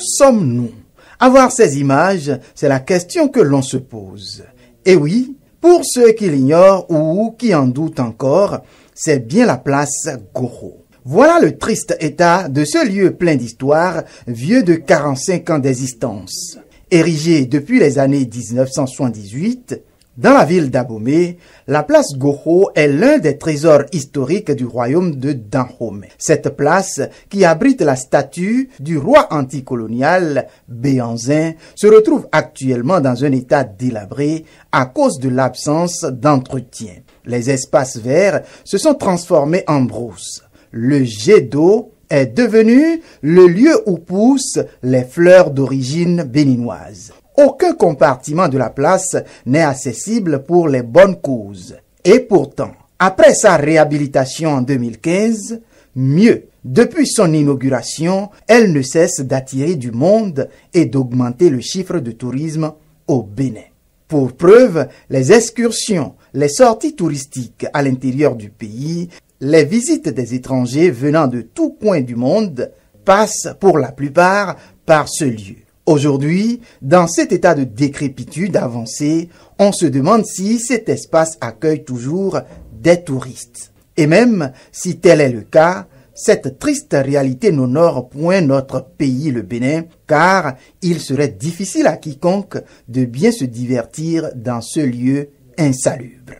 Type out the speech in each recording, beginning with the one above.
sommes-nous Avoir ces images, c'est la question que l'on se pose. Et oui, pour ceux qui l'ignorent ou qui en doutent encore, c'est bien la place Goro. Voilà le triste état de ce lieu plein d'histoire, vieux de 45 ans d'existence. Érigé depuis les années 1978, dans la ville d'Abomey, la place Goho est l'un des trésors historiques du royaume de Dahomey. Cette place, qui abrite la statue du roi anticolonial Béanzin, se retrouve actuellement dans un état délabré à cause de l'absence d'entretien. Les espaces verts se sont transformés en brousse. Le jet d'eau est devenu le lieu où poussent les fleurs d'origine béninoise. Aucun compartiment de la place n'est accessible pour les bonnes causes. Et pourtant, après sa réhabilitation en 2015, mieux, depuis son inauguration, elle ne cesse d'attirer du monde et d'augmenter le chiffre de tourisme au Bénin. Pour preuve, les excursions, les sorties touristiques à l'intérieur du pays, les visites des étrangers venant de tous coins du monde passent pour la plupart par ce lieu. Aujourd'hui, dans cet état de décrépitude avancée, on se demande si cet espace accueille toujours des touristes. Et même si tel est le cas, cette triste réalité n'honore point notre pays, le Bénin, car il serait difficile à quiconque de bien se divertir dans ce lieu insalubre.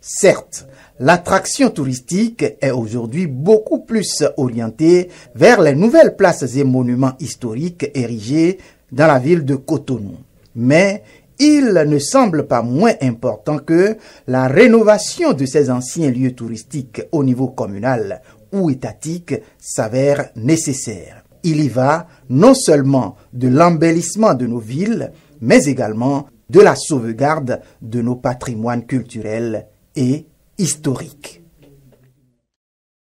Certes, l'attraction touristique est aujourd'hui beaucoup plus orientée vers les nouvelles places et monuments historiques érigés dans la ville de Cotonou. Mais il ne semble pas moins important que la rénovation de ces anciens lieux touristiques au niveau communal ou étatique s'avère nécessaire. Il y va non seulement de l'embellissement de nos villes, mais également de la sauvegarde de nos patrimoines culturels et historiques.